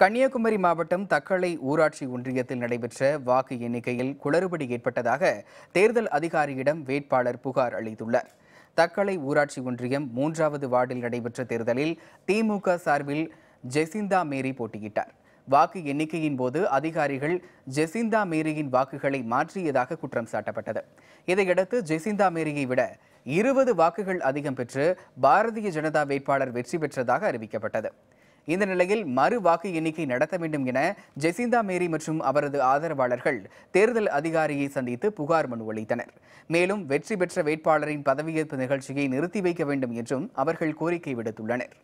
கன்னியாகுமரி மாவட்டம் தக்கலை ஊராட்சி ஒன்றியத்தில் நடைபெற்ற வாக்கு எண்ணிக்கையில் குளறுபடி ஏற்பட்டதாக தேர்தல் அதிகாரியிடம் வேட்பாளர் புகார் அளித்துள்ளார் தக்கலை ஊராட்சி ஒன்றியம் மூன்றாவது வார்டில் நடைபெற்ற தேர்தலில் திமுக சார்பில் ஜெசிந்தா மேரி போட்டியிட்டார் வாக்கு எண்ணிக்கையின் போது அதிகாரிகள் ஜெசிந்தா மேரியின் வாக்குகளை மாற்றியதாக குற்றம் சாட்டப்பட்டது இதையடுத்து ஜெசிந்தா மேரியை விட இருபது வாக்குகள் அதிகம் பெற்று பாரதிய ஜனதா வேட்பாளர் வெற்றி பெற்றதாக அறிவிக்கப்பட்டது இந்த நிலையில் மறு வாக்கு எண்ணிக்கை நடத்த வேண்டும் என ஜெசிந்தா மேரி மற்றும் அவரது ஆதரவாளர்கள் தேர்தல் அதிகாரியை சந்தித்து புகார் மனு அளித்தனர் மேலும் வெற்றி பெற்ற வேட்பாளரின் பதவியேற்பு நிகழ்ச்சியை நிறுத்தி வைக்க வேண்டும் என்றும் அவர்கள் கோரிக்கை விடுத்துள்ளனர்